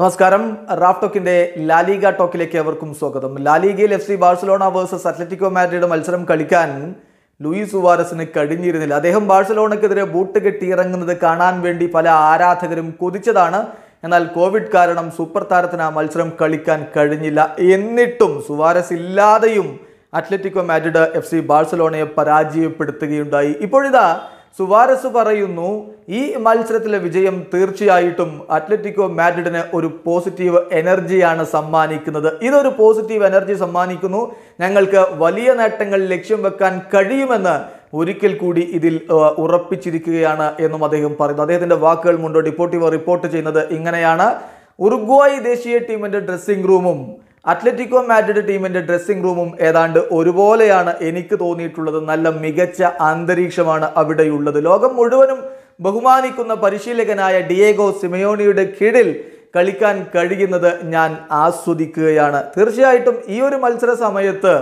നമസ്കാരം Raf ടോക്കിന്റെ La Liga ടോക്കിലേക്ക് അവർക്കും സ്വാഗതം ലാലിഗയിൽ F C Barcelona versus Atletico Madrid മത്സരം കളിക്കാൻ ലൂയിസ് സുവാരസിന് കഴിഞ്ഞിരുന്നില്ല അദ്ദേഹം ബാഴ്സലോണക്കെതിരെ ബൂട്ട് കെട്ടിയിറങ്ങുന്നത് കാണാൻ വേണ്ടി പല ആരാധകരും കൊതിച്ചതാണ് എന്നാൽ കോവിഡ് കാരണം സൂപ്പർ താരത്തിന് ആ മത്സരം കളിക്കാൻ കഴിഞ്ഞില്ല എന്നിട്ടും സുവാരസ് ഇല്ലാതെയും അത്ലറ്റിക്കോ മാഡ്രിഡ് എഫ് സി ബാഴ്സലോണയെ പരാജയപ്പെടുത്തുകയുണ്ടായി ഇപ്പോഴിതാ സുവാരസ് പറയുന്നു ഈ മത്സരത്തിലെ വിജയം തീർച്ചയായിട്ടും അത്ലറ്റിക്കോ മാഡ്രിഡിന് ഒരു പോസിറ്റീവ് എനർജിയാണ് സമ്മാനിക്കുന്നത് ഇതൊരു പോസിറ്റീവ് എനർജി സമ്മാനിക്കുന്നു ഞങ്ങൾക്ക് വലിയ നേട്ടങ്ങൾ ലക്ഷ്യം വെക്കാൻ കഴിയുമെന്ന് ഒരിക്കൽ കൂടി ഇതിൽ ഉറപ്പിച്ചിരിക്കുകയാണ് എന്നും അദ്ദേഹം പറയുന്നു അദ്ദേഹത്തിൻ്റെ വാക്കുകൾ മുണ്ടോ ഡിപ്പോർട്ടിവോ റിപ്പോർട്ട് ചെയ്യുന്നത് ഇങ്ങനെയാണ് ഉറുഗ്വായി ദേശീയ ടീമിൻ്റെ ഡ്രസ്സിംഗ് റൂമും അത്ലറ്റിക്കോ മാഡ്രിഡ് ടീമിന്റെ ഡ്രസ്സിംഗ് റൂമും ഏതാണ്ട് ഒരുപോലെയാണ് എനിക്ക് തോന്നിയിട്ടുള്ളത് നല്ല മികച്ച അന്തരീക്ഷമാണ് അവിടെയുള്ളത് ലോകം മുഴുവനും ബഹുമാനിക്കുന്ന പരിശീലകനായ ഡിയേഗോ സിമയോണിയുടെ കീഴിൽ കളിക്കാൻ കഴിയുന്നത് ഞാൻ ആസ്വദിക്കുകയാണ് തീർച്ചയായിട്ടും ഈ ഒരു മത്സര സമയത്ത്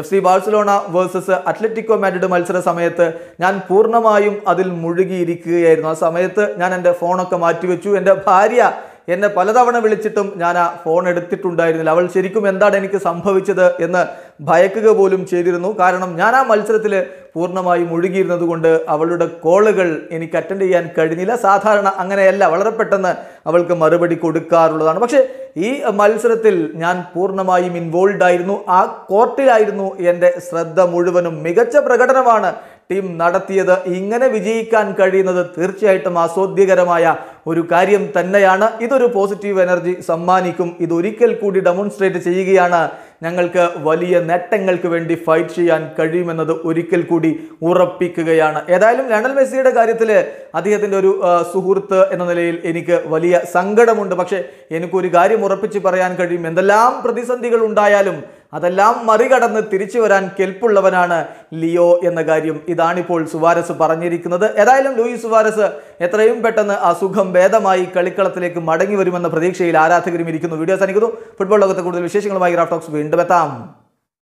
F C Barcelona versus Atletico Madrid മത്സര സമയത്ത് ഞാൻ പൂർണ്ണമായും അതിൽ മുഴുകിയിരിക്കുകയായിരുന്നു ആ സമയത്ത് ഞാൻ എൻ്റെ ഫോണൊക്കെ മാറ്റിവെച്ചു എൻ്റെ ഭാര്യ എന്നെ പലതവണ വിളിച്ചിട്ടും ഞാൻ ആ ഫോൺ എടുത്തിട്ടുണ്ടായിരുന്നില്ല അവൾ ശരിക്കും എന്താണ് എനിക്ക് സംഭവിച്ചത് എന്ന് ഭയക്കുക പോലും ചെയ്തിരുന്നു കാരണം ഞാൻ ആ മത്സരത്തിൽ പൂർണ്ണമായി മുഴുകിയിരുന്നത് കൊണ്ട് അവളുടെ കോളുകൾ എനിക്ക് അറ്റൻഡ് ചെയ്യാൻ കഴിഞ്ഞില്ല സാധാരണ അങ്ങനെയല്ല വളരെ പെട്ടെന്ന് അവൾക്ക് മറുപടി കൊടുക്കാറുള്ളതാണ് പക്ഷേ ഈ മത്സരത്തിൽ ഞാൻ പൂർണ്ണമായും ഇൻവോൾവ് ആയിരുന്നു ആ കോർട്ടിലായിരുന്നു എൻ്റെ ശ്രദ്ധ മുഴുവനും മികച്ച പ്രകടനമാണ് ടീം നടത്തിയത് ഇങ്ങനെ വിജയിക്കാൻ കഴിയുന്നത് തീർച്ചയായിട്ടും ആസ്വാദ്യകരമായ ഒരു കാര്യം തന്നെയാണ് ഇതൊരു പോസിറ്റീവ് എനർജി സമ്മാനിക്കും ഇതൊരിക്കൽ കൂടി ഡെമോൺസ്ട്രേറ്റ് ചെയ്യുകയാണ് ഞങ്ങൾക്ക് വലിയ നേട്ടങ്ങൾക്ക് വേണ്ടി ഫൈറ്റ് ചെയ്യാൻ കഴിയുമെന്നത് ഒരിക്കൽ കൂടി ഉറപ്പിക്കുകയാണ് ഏതായാലും ലണൽ മെസ്സിയുടെ കാര്യത്തിൽ അദ്ദേഹത്തിൻ്റെ ഒരു സുഹൃത്ത് എന്ന നിലയിൽ എനിക്ക് വലിയ സങ്കടമുണ്ട് പക്ഷേ എനിക്കൊരു കാര്യം ഉറപ്പിച്ച് പറയാൻ കഴിയും എന്തെല്ലാം പ്രതിസന്ധികൾ ഉണ്ടായാലും അതെല്ലാം മറികടന്ന് തിരിച്ചു വരാൻ കെൽപ്പുള്ളവനാണ് ലിയോ എന്ന കാര്യം ഇതാണിപ്പോൾ സുവാരസ് പറഞ്ഞിരിക്കുന്നത് ഏതായാലും ലൂയിസ് സുവാരസ് എത്രയും പെട്ടെന്ന് ആ സുഖം ഭേദമായി കളിക്കളത്തിലേക്ക് മടങ്ങി വരുമെന്ന പ്രതീക്ഷയിൽ ആരാധകരും ഇരിക്കുന്നു വീഡിയോ സനിക്കുന്നു ഫുട്ബോൾ ലോകത്തെ കൂടുതൽ വിശേഷങ്ങളുമായി ഗ്രാഫ് ടോക്സ് വീണ്ടും എത്താം